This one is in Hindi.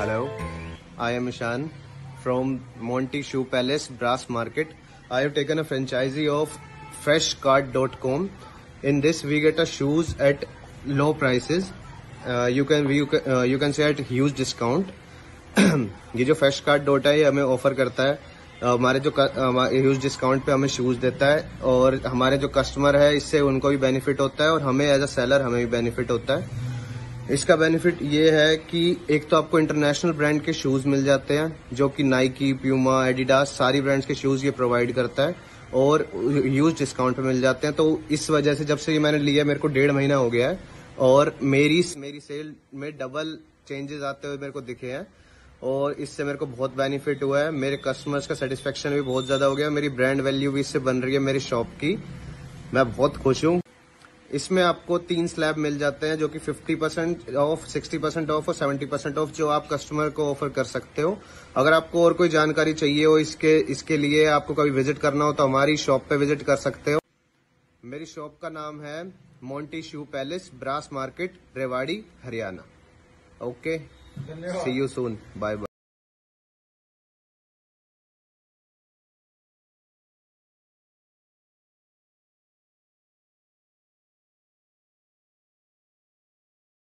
hello I am Ishan from Monty shoe palace brass market I have taken a franchise of fresh card dot com in this we get a shoes at low prices you can you can say at huge discount ये जो फ्रेश कार्ड डॉट है ये हमें ऑफर करता है uh, हमारे जो uh, ह्यूज डिस्काउंट पे हमें शूज देता है और हमारे जो कस्टमर है इससे उनको भी बेनिफिट होता है और हमें एज अ सेलर हमें भी बेनिफिट होता है इसका बेनिफिट ये है कि एक तो आपको इंटरनेशनल ब्रांड के शूज़ मिल जाते हैं जो कि नाइकी प्यूमा एडिडास सारी ब्रांड्स के शूज़ ये प्रोवाइड करता है और यूज डिस्काउंट पे मिल जाते हैं तो इस वजह से जब से ये मैंने लिया मेरे को डेढ़ महीना हो गया है और मेरी मेरी सेल में डबल चेंजेस आते हुए मेरे को दिखे हैं और इससे मेरे को बहुत बेनिफिट हुआ है मेरे कस्टमर्स का सेटिस्फेक्शन भी बहुत ज़्यादा हो गया मेरी ब्रांड वैल्यू भी इससे बन रही है मेरी शॉप की मैं बहुत खुश हूँ इसमें आपको तीन स्लैब मिल जाते हैं जो कि 50 परसेंट ऑफ 60 परसेंट ऑफ और 70 परसेंट ऑफ जो आप कस्टमर को ऑफर कर सकते हो अगर आपको और कोई जानकारी चाहिए हो इसके इसके लिए आपको कभी विजिट करना हो तो हमारी शॉप पे विजिट कर सकते हो मेरी शॉप का नाम है Monty shoe palace brass market Rewari Haryana okay see you soon bye bye